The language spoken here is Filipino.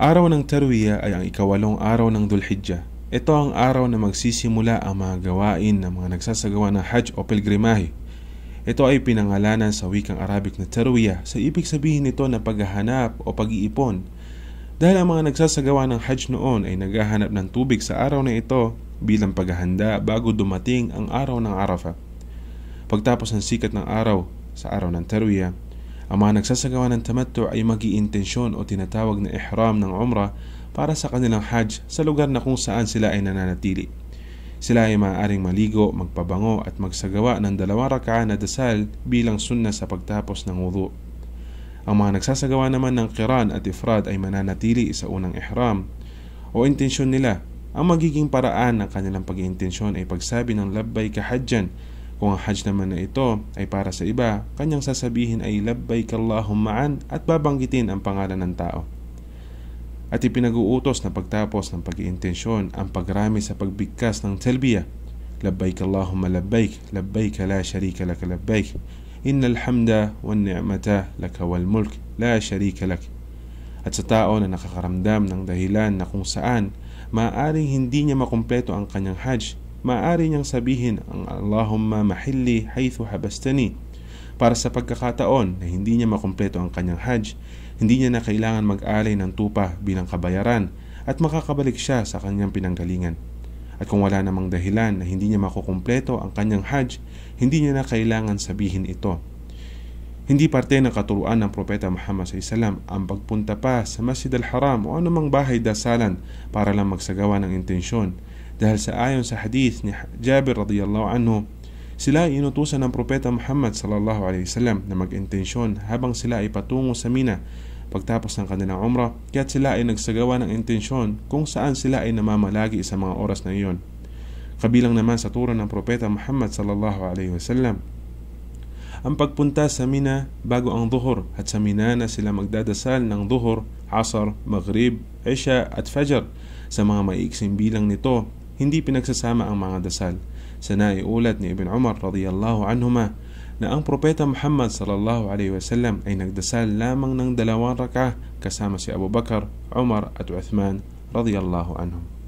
Araw ng Tarwiyah ay ang ikawalong araw ng Dulhijjah. Ito ang araw na magsisimula ang mga gawain ng mga nagsasagawa ng Hajj o pilgrimahe. Ito ay pinangalanan sa wikang Arabic na Tarwiyah sa ibig sabihin nito na paghahanap o pag-iipon. Dahil ang mga nagsasagawa ng Hajj noon ay naghahanap ng tubig sa araw na ito bilang paghahanda bago dumating ang araw ng Arafah. Pagtapos ng sikat ng araw sa araw ng Tarwiyah, ang mga nagsasagawa ng tamattu ay mag intensyon o tinatawag na ihram ng umrah para sa kanilang hajj sa lugar na kung saan sila ay nananatili. Sila ay maaaring maligo, magpabango at magsagawa ng dalawa raka na dasal bilang sunna sa pagtapos ng wudu. Ang mga nagsasagawa naman ng qiran at ifrad ay mananatili sa unang ihram o intensyon nila. Ang magiging paraan ng kanilang pag iintensyon ay pagsabi ng labbay kahadjan kung ang hajj naman na ito ay para sa iba, kanyang sasabihin ay labbaik Allahumma an at babanggitin ang pangalan ng tao. At ipinag-uutos na pagtapos ng pag-iintensyon ang pagrami sa pagbigkas ng talbiya. Labbaik Allahumma labbaik, labbaik la sharika lak labbaik. Innal hamda wan ni'mata laka wal mulk, la sharika lak. At sa tao na nakakaramdam ng dahilan na kung saan maaaring hindi niya makumpleto ang kanyang hajj, maaari niyang sabihin ang Allahumma mahilli haythu habastani para sa pagkakataon na hindi niya makumpleto ang kanyang hajj, hindi niya na kailangan mag-alay ng tupa bilang kabayaran at makakabalik siya sa kanyang pinanggalingan. At kung wala namang dahilan na hindi niya makukumpleto ang kanyang hajj, hindi niya na kailangan sabihin ito. Hindi parte ng katuruan ng Propeta Muhammad SAW ang pagpunta pa sa Masjid al-Haram o anumang bahay dasalan para lang magsagawa ng intensyon dahil sa ayon sa hadith ni Jabir radiyallahu anhu, sila ay inutusan ng propeta Muhammad sallallahu alaihi wasallam na mag-intensyon habang sila ay patungo sa Mina pagtapos ng kanilang umrah kaya sila ay nagsagawa ng intensyon kung saan sila ay namamalagi sa mga oras na iyon. Kabilang naman sa turo ng propeta Muhammad sallallahu alaihi wasallam ang pagpunta sa Mina bago ang duhur at sa Mina na sila magdadasal ng duhur, asar, maghrib, isha at fajr sa mga maiksing bilang nito hindi pinagsasama ang mga dasal. Sa naiulat ni Ibn Umar radiyallahu anhuma na ang propeta Muhammad sallallahu alaihi wasallam ay nagdasal lamang ng dalawang raka kasama si Abu Bakar, Umar at Uthman radiyallahu anhum.